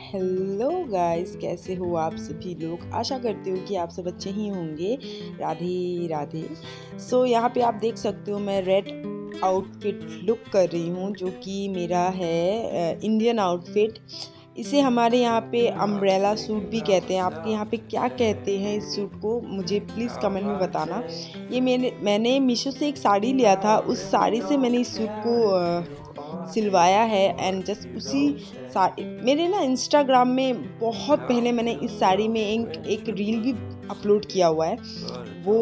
hello guys कैसे हो आप सभी लोग आशा करते हो कि आप सब अच्छे ही होंगे राधे राधे सो so, यहाँ पे आप देख सकते हो मैं रेड आउटफिट लुक कर रही हूँ जो कि मेरा है इंडियन आउटफिट इसे हमारे यहाँ पे अम्ब्रेला सूट भी कहते हैं आपके यहाँ पे क्या कहते हैं इस सूट को मुझे प्लीज़ कमेंट में बताना ये मैंने मैंने मीशो से एक साड़ी लिया था उस साड़ी से मैंने इस सूट को सिलवाया है एंड जस्ट उसी साड़ी मेरे ना इंस्टाग्राम में बहुत पहले मैंने इस साड़ी में एक एक रील भी अपलोड किया हुआ है वो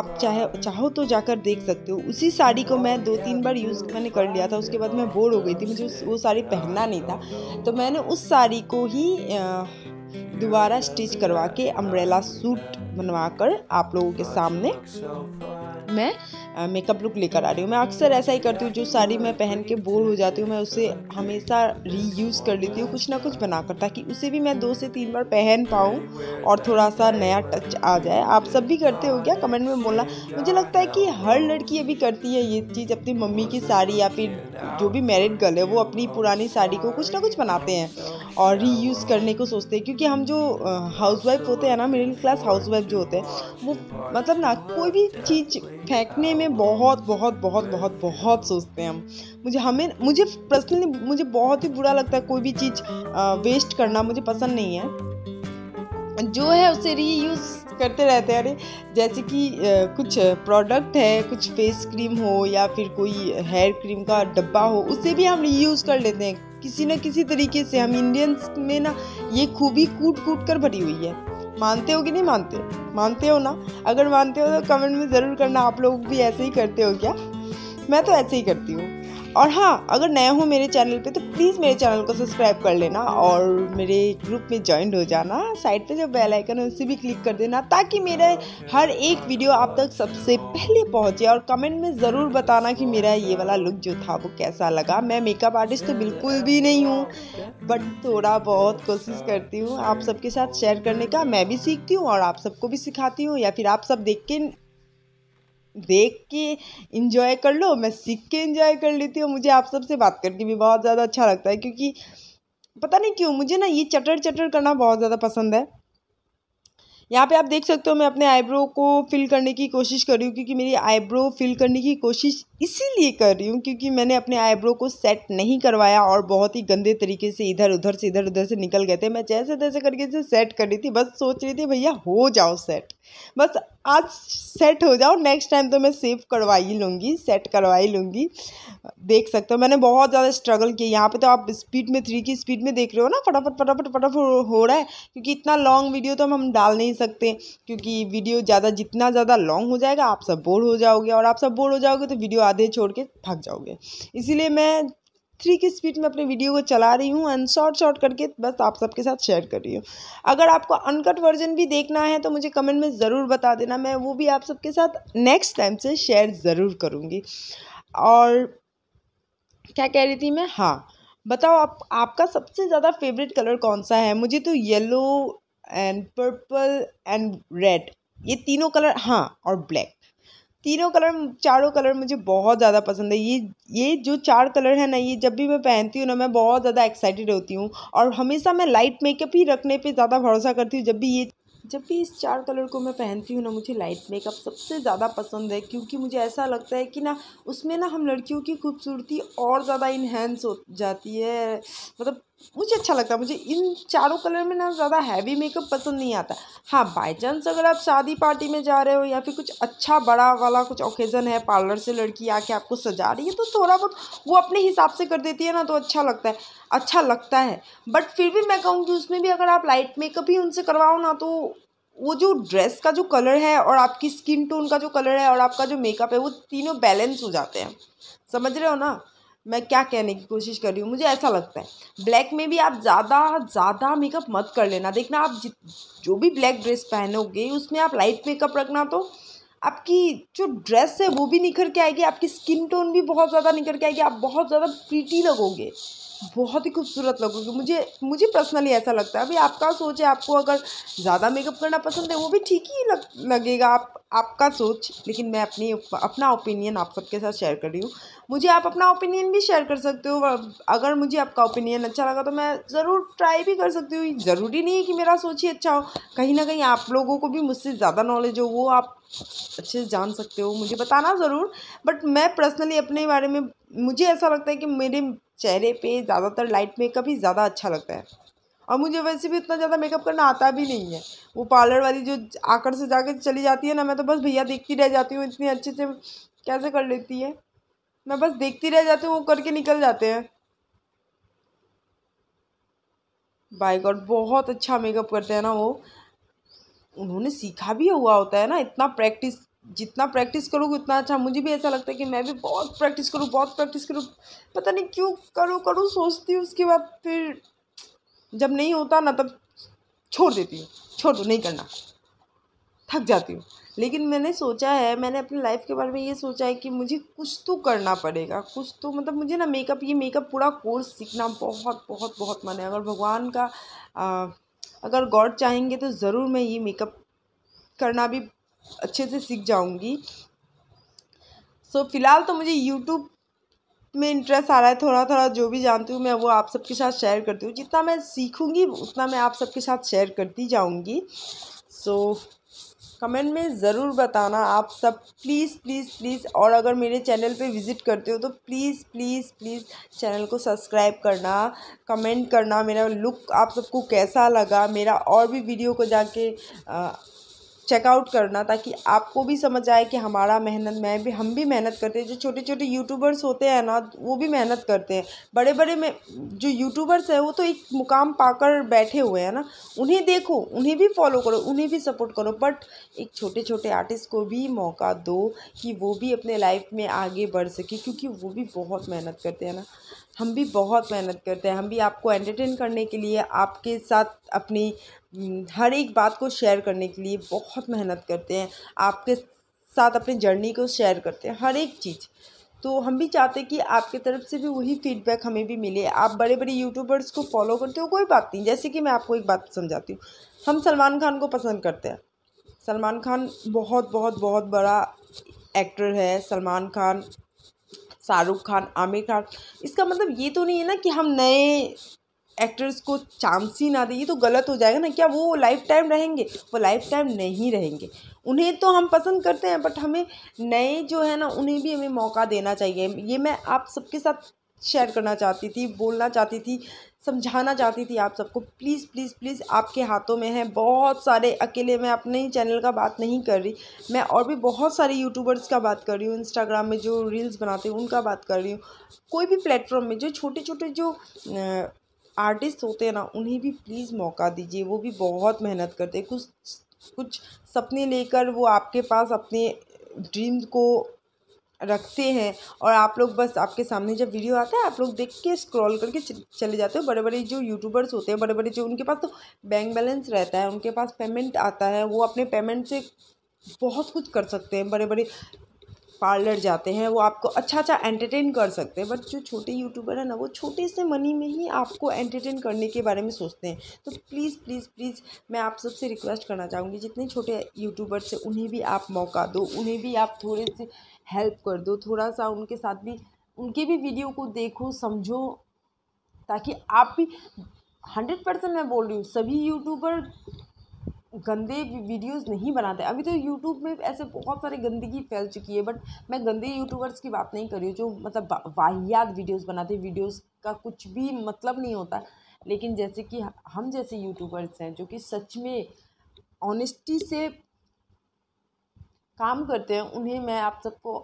आप चाहे चाहो तो जाकर देख सकते हो उसी साड़ी को मैं दो तीन बार यूज़ मैंने कर लिया था उसके बाद मैं बोर हो गई थी मुझे वो साड़ी पहनना नहीं था तो मैंने उस साड़ी को ही दोबारा स्टिच करवा के अम्ब्रेला सूट बनवा कर आप लोगों के सामने मैं मेकअप लुक लेकर आ रही हूँ मैं अक्सर ऐसा ही करती हूँ जो साड़ी मैं पहन के बोर हो जाती हूँ मैं उसे हमेशा रीयूज़ कर लेती हूँ कुछ ना कुछ बनाकर ताकि उसे भी मैं दो से तीन बार पहन पाऊँ और थोड़ा सा नया टच आ जाए आप सब भी करते हो क्या कमेंट में बोलना मुझे लगता है कि हर लड़की अभी करती है ये चीज़ अपनी मम्मी की साड़ी या फिर जो भी मैरिड गर्ल है वो अपनी पुरानी साड़ी को कुछ ना कुछ बनाते हैं और रीयूज़ करने को सोचते हैं क्योंकि हम जो हाउस होते हैं ना मिडिल क्लास हाउस जो होते हैं वो मतलब ना कोई भी चीज़ फेंकने में बहुत बहुत बहुत बहुत बहुत सोचते हैं हम मुझे हमें मुझे पर्सनली मुझे बहुत ही बुरा लगता है कोई भी चीज़ वेस्ट करना मुझे पसंद नहीं है जो है उसे रीयूज़ करते रहते हैं अरे जैसे कि कुछ प्रोडक्ट है कुछ फेस क्रीम हो या फिर कोई हेयर क्रीम का डब्बा हो उसे भी हम रीयूज़ कर लेते हैं किसी न किसी तरीके से हम इंडियंस में ना ये खूबी कूट कूट कर भरी हुई है मानते हो कि नहीं मानते मानते हो ना अगर मानते हो तो कमेंट में ज़रूर करना आप लोग भी ऐसे ही करते हो क्या मैं तो ऐसे ही करती हूँ और हाँ अगर नए हो मेरे चैनल पे तो प्लीज़ मेरे चैनल को सब्सक्राइब कर लेना और मेरे ग्रुप में ज्वाइन हो जाना साइड पे जो बेल आइकन है उसे भी क्लिक कर देना ताकि मेरा हर एक वीडियो आप तक सबसे पहले पहुँचे और कमेंट में ज़रूर बताना कि मेरा ये वाला लुक जो था वो कैसा लगा मैं मेकअप आर्टिस्ट तो बिल्कुल भी नहीं हूँ बट थोड़ा बहुत कोशिश करती हूँ आप सबके साथ शेयर करने का मैं भी सीखती हूँ और आप सबको भी सिखाती हूँ या फिर आप सब देख के देख के इंजॉय कर लो मैं सीख के इंजॉय कर लेती हूँ मुझे आप सबसे बात करके भी बहुत ज़्यादा अच्छा लगता है क्योंकि पता नहीं क्यों मुझे ना ये चटर चटर करना बहुत ज़्यादा पसंद है यहाँ पे आप देख सकते हो मैं अपने आईब्रो को फिल करने की कोशिश कर रही हूँ क्योंकि मेरी आईब्रो फिल करने की कोशिश इसीलिए कर रही हूँ क्योंकि मैंने अपने आईब्रो को सेट नहीं करवाया और बहुत ही गंदे तरीके से इधर उधर से इधर उधर से निकल गए थे मैं जैसे तैसे करके इसे सेट कर रही थी बस सोच रही थी भैया हो जाओ सेट बस आज सेट हो जाओ नेक्स्ट टाइम तो मैं सेव करवा ही लूँगी सेट करवा ही लूँगी देख सकते हो मैंने बहुत ज़्यादा स्ट्रगल किया यहाँ पे तो आप स्पीड में थ्री की स्पीड में देख रहे हो ना फटाफट फटाफट फटाफट हो रहा है क्योंकि इतना लॉन्ग वीडियो तो हम हम डाल नहीं सकते क्योंकि वीडियो ज़्यादा जितना ज़्यादा लॉन्ग हो जाएगा आप सब बोर हो जाओगे और आप सब बोर हो जाओगे तो वीडियो आधे छोड़ के थक जाओगे इसीलिए मैं थ्री की स्पीड में अपने वीडियो को चला रही हूँ एंड शॉर्ट शॉर्ट करके बस आप सबके साथ शेयर कर रही हूँ अगर आपको अनकट वर्जन भी देखना है तो मुझे कमेंट में ज़रूर बता देना मैं वो भी आप सबके साथ नेक्स्ट टाइम से शेयर ज़रूर करूँगी और क्या कह रही थी मैं हाँ बताओ आप आपका सबसे ज़्यादा फेवरेट कलर कौन सा है मुझे तो yellow and purple and red ये तीनों कलर हाँ और ब्लैक तीनों कलर चारों कलर मुझे बहुत ज़्यादा पसंद है ये ये जो चार कलर है ना ये जब भी मैं पहनती हूँ ना मैं बहुत ज़्यादा एक्साइटेड होती हूँ और हमेशा मैं लाइट मेकअप ही रखने पे ज़्यादा भरोसा करती हूँ जब भी ये जब भी इस चार कलर को मैं पहनती हूँ ना मुझे लाइट मेकअप सबसे ज़्यादा पसंद है क्योंकि मुझे ऐसा लगता है कि ना उसमें ना हम लड़कियों की खूबसूरती और ज़्यादा इन्हेंस हो जाती है मतलब मुझे अच्छा लगता है मुझे इन चारों कलर में ना ज़्यादा हैवी मेकअप पसंद नहीं आता हाँ बाई चांस अगर आप शादी पार्टी में जा रहे हो या फिर कुछ अच्छा बड़ा वाला कुछ ओकेज़न है पार्लर से लड़की आके आपको सजा रही है तो थोड़ा बहुत वो अपने हिसाब से कर देती है ना तो अच्छा लगता है अच्छा लगता है बट फिर भी मैं कहूँगी उसमें भी अगर आप लाइट मेकअप ही उनसे करवाओ ना तो वो जो ड्रेस का जो कलर है और आपकी स्किन टोन का जो कलर है और आपका जो मेकअप है वो तीनों बैलेंस हो जाते हैं समझ रहे हो ना मैं क्या कहने की कोशिश कर रही हूँ मुझे ऐसा लगता है ब्लैक में भी आप ज़्यादा ज़्यादा मेकअप मत कर लेना देखना आप जो भी ब्लैक ड्रेस पहनोगे उसमें आप लाइट मेकअप रखना तो आपकी जो ड्रेस है वो भी निखर के आएगी आपकी स्किन टोन भी बहुत ज़्यादा निखर के आएगी आप बहुत ज़्यादा पीटी लगोगे बहुत ही खूबसूरत लगोगे मुझे मुझे पर्सनली ऐसा लगता है अभी आपका सोच है आपको अगर ज़्यादा मेकअप करना पसंद है वो भी ठीक ही लग लगेगा आप आपका सोच लेकिन मैं अपनी अपना ओपिनियन आप सबके साथ शेयर कर रही हूँ मुझे आप अपना ओपिनियन भी शेयर कर सकते हो अगर मुझे आपका ओपिनियन अच्छा लगा तो मैं ज़रूर ट्राई भी कर सकती हूँ ज़रूरी नहीं है कि मेरा सोच ही अच्छा हो कहीं ना कहीं आप लोगों को भी मुझसे ज़्यादा नॉलेज हो वो आप अच्छे से जान सकते हो मुझे बताना ज़रूर बट मैं पर्सनली अपने बारे में मुझे ऐसा लगता है कि मेरे चेहरे पर ज़्यादातर लाइट मेकअप ही ज़्यादा अच्छा लगता है और मुझे वैसे भी इतना ज़्यादा मेकअप करना आता भी नहीं है वो पार्लर वाली जो आकर से जाकर चली जाती है ना मैं तो बस भैया देखती रह जाती हूँ इतनी अच्छे से कैसे कर लेती है मैं बस देखती रह जाती हूँ वो करके निकल जाते हैं बाई गॉड बहुत अच्छा मेकअप करते हैं ना वो उन्होंने सीखा भी हुआ होता है ना इतना प्रैक्टिस जितना प्रैक्टिस करूँ उतना अच्छा मुझे भी ऐसा लगता है कि मैं भी बहुत प्रैक्टिस करूँ बहुत प्रैक्टिस करूँ पता नहीं क्यों करूँ करूँ सोचती हूँ उसके बाद फिर जब नहीं होता ना तब छोड़ देती हूँ छोड़ दो नहीं करना थक जाती हूँ लेकिन मैंने सोचा है मैंने अपनी लाइफ के बारे में ये सोचा है कि मुझे कुछ तो करना पड़ेगा कुछ तो मतलब मुझे ना मेकअप ये मेकअप पूरा कोर्स सीखना बहुत बहुत बहुत मन है अगर भगवान का आ, अगर गॉड चाहेंगे तो ज़रूर मैं ये मेकअप करना भी अच्छे से सीख जाऊँगी सो so, फ़िलहाल तो मुझे यूट्यूब में इंटरेस्ट आ रहा है थोड़ा थोड़ा जो भी जानती हूँ मैं वो आप सबके साथ शेयर करती हूँ जितना मैं सीखूँगी उतना मैं आप सबके साथ शेयर करती जाऊँगी सो so, कमेंट में ज़रूर बताना आप सब प्लीज़ प्लीज़ प्लीज़ और अगर मेरे चैनल पे विज़िट करते हो तो प्लीज़ प्लीज़ प्लीज़ चैनल को सब्सक्राइब करना कमेंट करना मेरा लुक आप सबको कैसा लगा मेरा और भी वीडियो को जाके आ, चेकआउट करना ताकि आपको भी समझ आए कि हमारा मेहनत मैं भी हम भी मेहनत करते हैं जो छोटे छोटे यूट्यूबर्स होते हैं ना वो भी मेहनत करते हैं बड़े बड़े में जो यूट्यूबर्स हैं वो तो एक मुकाम पाकर बैठे हुए हैं ना उन्हें देखो उन्हें भी फॉलो करो उन्हें भी सपोर्ट करो बट एक छोटे छोटे आर्टिस्ट को भी मौका दो कि वो भी अपने लाइफ में आगे बढ़ सके क्योंकि वो भी बहुत मेहनत करते हैं ना हम भी बहुत मेहनत करते हैं हम भी आपको एंटरटेन करने के लिए आपके साथ अपनी हम्म, हर एक बात को शेयर करने के लिए बहुत मेहनत करते हैं आपके साथ अपनी जर्नी को शेयर करते हैं हर एक चीज़ तो हम भी चाहते हैं कि आपके तरफ से भी वही फीडबैक हमें भी मिले आप बड़े बड़े यूट्यूबर्स को फॉलो करते हो कोई बात नहीं जैसे कि मैं आपको एक बात समझाती हूँ हम सलमान खान को पसंद करते हैं सलमान खान बहुत बहुत बहुत बड़ा एक्टर है सलमान खान शाहरुख खान आमिर खान इसका मतलब ये तो नहीं है ना कि हम नए एक्टर्स को चांस ही ना दें ये तो गलत हो जाएगा ना क्या वो लाइफ टाइम रहेंगे वो लाइफ टाइम नहीं रहेंगे उन्हें तो हम पसंद करते हैं बट हमें नए जो है ना उन्हें भी हमें मौका देना चाहिए ये मैं आप सबके साथ शेयर करना चाहती थी बोलना चाहती थी समझाना चाहती थी आप सबको प्लीज़ प्लीज़ प्लीज़ आपके हाथों में है बहुत सारे अकेले मैं अपने ही चैनल का बात नहीं कर रही मैं और भी बहुत सारे यूट्यूबर्स का बात कर रही हूँ इंस्टाग्राम में जो रील्स बनाते हैं उनका बात कर रही हूँ कोई भी प्लेटफॉर्म में जो छोटे छोटे जो आर्टिस्ट होते हैं ना उन्हें भी प्लीज़ मौका दीजिए वो भी बहुत मेहनत करते कुछ कुछ सपने लेकर वो आपके पास अपने ड्रीम को रखते हैं और आप लोग बस आपके सामने जब वीडियो आता है आप लोग देख के स्क्रॉल करके चले जाते हो बड़े बड़े जो यूट्यूबर्स होते हैं बड़े बड़े जो उनके पास तो बैंक बैलेंस रहता है उनके पास पेमेंट आता है वो अपने पेमेंट से बहुत कुछ कर सकते हैं बड़े बड़े पार्लर जाते हैं वो आपको अच्छा अच्छा एंटरटेन कर सकते हैं बट जो छोटे यूट्यूबर हैं ना वो छोटे से मनी में ही आपको एंटरटेन करने के बारे में सोचते हैं तो प्लीज़ प्लीज़ प्लीज़ मैं आप सबसे रिक्वेस्ट करना चाहूँगी जितने छोटे यूट्यूबर्स हैं उन्हें भी आप मौका दो उन्हें भी आप थोड़े से हेल्प कर दो थोड़ा सा उनके साथ भी उनके भी वीडियो को देखो समझो ताकि आप भी हंड्रेड परसेंट मैं बोल रही हूँ सभी यूट्यूबर गंदे वीडियोस नहीं बनाते अभी तो यूट्यूब में ऐसे बहुत सारे गंदगी फैल चुकी है बट मैं गंदे यूट्यूबर्स की बात नहीं कर रही हूँ जो मतलब वाहियात वीडियोस बनाते वीडियोस का कुछ भी मतलब नहीं होता लेकिन जैसे कि हम जैसे यूट्यूबर्स हैं जो कि सच में ऑनेस्टी से काम करते हैं उन्हें मैं आप सबको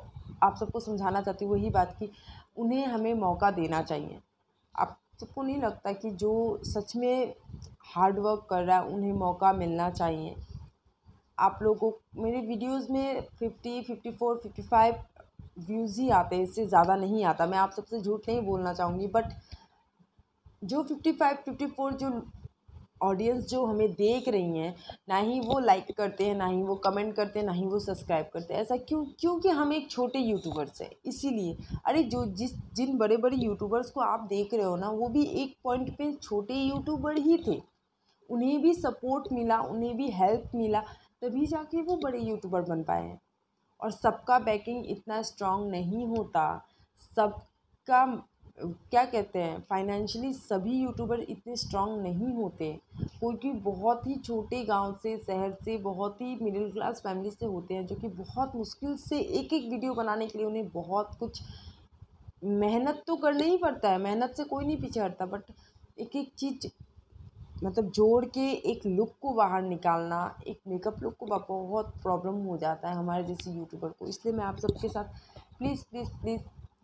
आप सबको समझाना चाहती हूँ वही बात कि उन्हें हमें मौका देना चाहिए आप सबको नहीं लगता कि जो सच में हार्ड वर्क कर रहा है उन्हें मौका मिलना चाहिए आप लोगों मेरे वीडियोस में fifty fifty four fifty five views ही आते हैं इससे ज़्यादा नहीं आता मैं आप सबसे झूठ नहीं बोलना चाहूँगी बट जो फिफ्टी फाइव फिफ्टी फोर जो ऑडियंस जो हमें देख रही हैं ना ही वो लाइक करते हैं ना ही वो कमेंट करते हैं ना ही वो सब्सक्राइब करते हैं ऐसा क्यों क्योंकि हम एक छोटे यूट्यूबर्स हैं इसीलिए अरे जो जिस जिन बड़े बड़े यूट्यूबर्स को आप देख रहे हो ना वो भी एक पॉइंट पे छोटे यूट्यूबर ही थे उन्हें भी सपोर्ट मिला उन्हें भी हेल्प मिला तभी जाके वो बड़े यूट्यूबर बन पाए हैं और सबका बैकिंग इतना स्ट्रांग नहीं होता सबका क्या कहते हैं फाइनेंशियली सभी यूट्यूबर इतने स्ट्रांग नहीं होते क्योंकि बहुत ही छोटे गांव से शहर से बहुत ही मिडिल क्लास फैमिली से होते हैं जो कि बहुत मुश्किल से एक एक वीडियो बनाने के लिए उन्हें बहुत कुछ मेहनत तो करना ही पड़ता है मेहनत से कोई नहीं पीछे हटता बट एक एक चीज़ मतलब जोड़ के एक लुक को बाहर निकालना एक मेकअप लुक को बहुत प्रॉब्लम हो जाता है हमारे जैसे यूट्यूबर को इसलिए मैं आप सबके साथ प्लीज़ प्लीज़ प्लीज़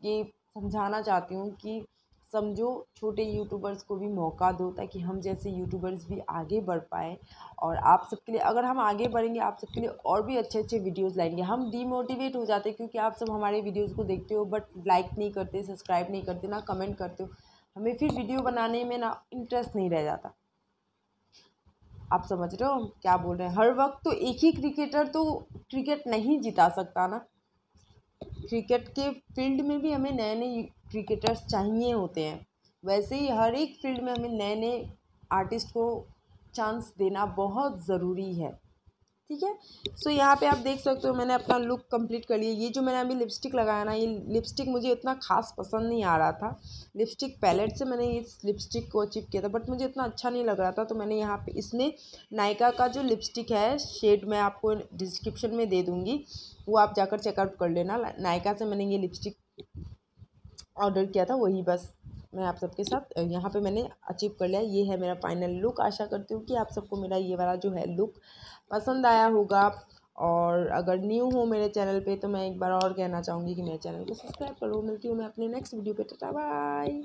ये समझाना चाहती हूँ कि समझो छोटे यूट्यूबर्स को भी मौका दो ताकि हम जैसे यूट्यूबर्स भी आगे बढ़ पाए और आप सबके लिए अगर हम आगे बढ़ेंगे आप सबके लिए और भी अच्छे अच्छे वीडियोस लाएंगे हम डीमोटिवेट हो जाते हैं क्योंकि आप सब हमारे वीडियोस को देखते हो बट लाइक नहीं करते सब्सक्राइब नहीं करते ना कमेंट करते हो हमें फिर वीडियो बनाने में ना इंटरेस्ट नहीं रह जाता आप समझ रहे हो क्या बोल रहे हैं हर वक्त तो एक ही क्रिकेटर तो क्रिकेट नहीं जिता सकता ना क्रिकेट के फील्ड में भी हमें नए नए क्रिकेटर्स चाहिए होते हैं वैसे ही हर एक फील्ड में हमें नए नए आर्टिस्ट को चांस देना बहुत ज़रूरी है ठीक है सो यहाँ पे आप देख सकते हो मैंने अपना लुक कंप्लीट कर लिया ये जो मैंने अभी लिपस्टिक लगाया ना ये लिपस्टिक मुझे इतना खास पसंद नहीं आ रहा था लिपस्टिक पैलेट से मैंने इस लिपस्टिक को चिप किया था बट मुझे इतना अच्छा नहीं लग रहा था तो मैंने यहाँ पे इसमें नायका का जो लिपस्टिक है शेड मैं आपको डिस्क्रिप्शन में दे दूँगी वो आप जाकर चेकआउट कर लेना नायका से मैंने ये लिपस्टिक ऑर्डर किया था वही बस मैं आप सबके साथ यहाँ पे मैंने अचीव कर लिया ये है मेरा फाइनल लुक आशा करती हूँ कि आप सबको मेरा ये वाला जो है लुक पसंद आया होगा और अगर न्यू हो मेरे चैनल पे तो मैं एक बार और कहना चाहूँगी कि मेरे चैनल को सब्सक्राइब करो मिलती हूँ मैं अपने नेक्स्ट वीडियो पर टाटा बाय